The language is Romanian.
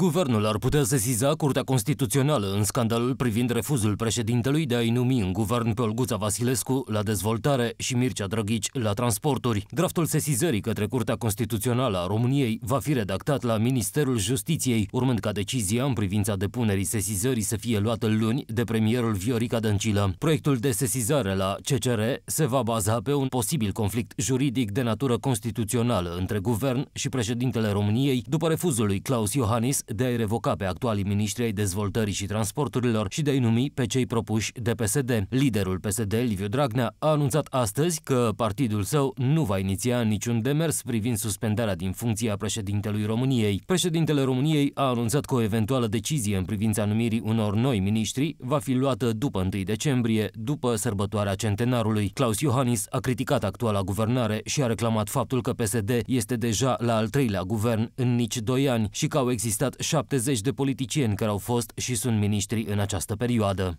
Guvernul ar putea sesiza Curtea Constituțională în scandalul privind refuzul președintelui de a-i numi în guvern pe Olguța Vasilescu la dezvoltare și Mircea Drăghici la transporturi. Draftul sesizării către Curtea Constituțională a României va fi redactat la Ministerul Justiției, urmând ca decizia în privința depunerii sesizării să fie luată luni de premierul Viorica Dăncilă. Proiectul de sesizare la CCR se va baza pe un posibil conflict juridic de natură constituțională între guvern și președintele României după refuzul lui Claus Iohannis de a-i revoca pe actualii miniștri ai dezvoltării și transporturilor și de a-i numi pe cei propuși de PSD. Liderul PSD, Liviu Dragnea, a anunțat astăzi că partidul său nu va iniția niciun demers privind suspendarea din funcția președintelui României. Președintele României a anunțat că o eventuală decizie în privința numirii unor noi miniștri va fi luată după 1 decembrie, după sărbătoarea centenarului. Claus Iohannis a criticat actuala guvernare și a reclamat faptul că PSD este deja la al treilea guvern în nici doi ani și că au existat 70 de politicieni care au fost și sunt miniștri în această perioadă.